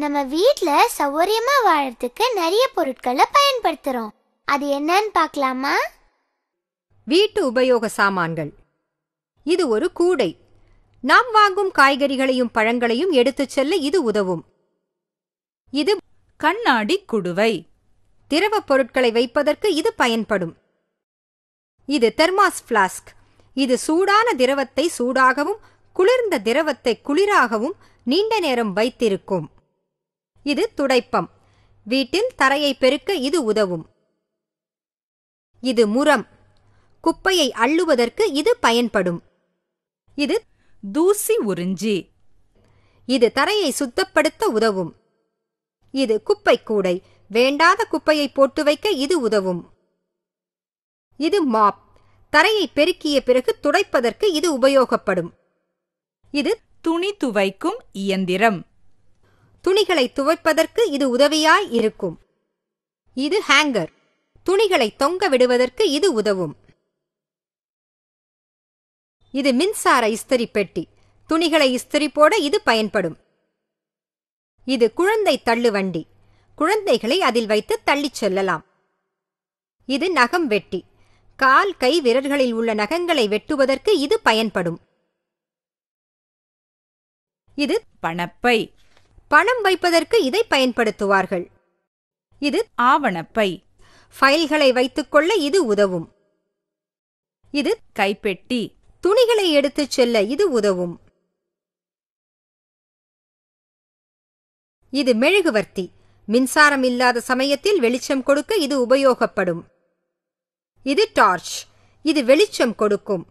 நம்ம வீட்டில் சௌகரியமாக வாழறதுக்கு நிறைய பொருட்களை பயன்படுத்துகிறோம் அது என்னன்னு பார்க்கலாமா வீட்டு உபயோக சாமான்கள் இது ஒரு கூடை நாம் வாங்கும் காய்கறிகளையும் பழங்களையும் எடுத்துச் செல்ல இது உதவும் இது கண்ணாடி குடுவை திரவ பொருட்களை வைப்பதற்கு இது பயன்படும் இது தெர்மாஸ் பிளாஸ்க் இது சூடான திரவத்தை சூடாகவும் குளிர்ந்த திரவத்தை குளிராகவும் நீண்ட நேரம் வைத்திருக்கும் இது துடைப்பம் வீட்டில் தரையை பெருக்க இது உதவும் இது முரம் குப்பையை அள்ளுவதற்கு இது பயன்படும் இது தூசி உறிஞ்சி இது தரையை சுத்தப்படுத்த உதவும் இது குப்பை கூடை வேண்டாத குப்பையை போட்டு வைக்க இது உதவும் இது மாப் தரையை பெருக்கிய பிறகு துடைப்பதற்கு இது உபயோகப்படும் இது துணி துவைக்கும் இயந்திரம் துணிகளை துவைப்பதற்கு இது உதவியாய் இருக்கும் இது ஹேங்கர் துணிகளை தொங்க விடுவதற்கு இது உதவும் இது மின்சார இஸ்திரி பெட்டி துணிகளை இஸ்திரி போட இது பயன்படும் இது குழந்தை தள்ளுவண்டி குழந்தைகளை அதில் வைத்து தள்ளிச் செல்லலாம் இது நகம் வெட்டி கால் கை விரல்களில் உள்ள நகங்களை வெட்டுவதற்கு இது பயன்படும் இது பணப்பை பணம் வைப்பதற்கு இதை பயன்படுத்துவார்கள் இது ஆவணப்பை ஃபைல்களை வைத்துக்கொள்ள இது உதவும் இது கைப்பெட்டி துணிகளை எடுத்துச் செல்ல இது உதவும் இது மெழுகுவர்த்தி மின்சாரம் இல்லாத சமயத்தில் வெளிச்சம் கொடுக்க இது உபயோகப்படும் இது டார்ச் இது வெளிச்சம் கொடுக்கும்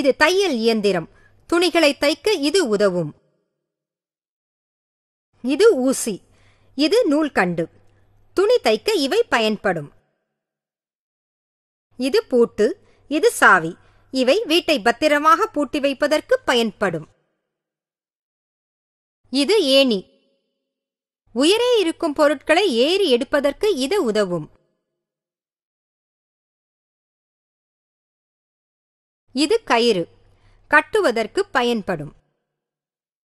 இது தையல் இயந்திரம் துணிகளை தைக்க இது உதவும் இது ஊசி இது நூல்கண்டு துணி தைக்க இவை பயன்படும் இது பூட்டு இது சாவி இவை வீட்டை பத்திரமாக பூட்டி வைப்பதற்கு பயன்படும் இது ஏணி உயரே இருக்கும் பொருட்களை ஏறி எடுப்பதற்கு இது உதவும் இது கயிறு கட்டுவதற்கு பயன்படும்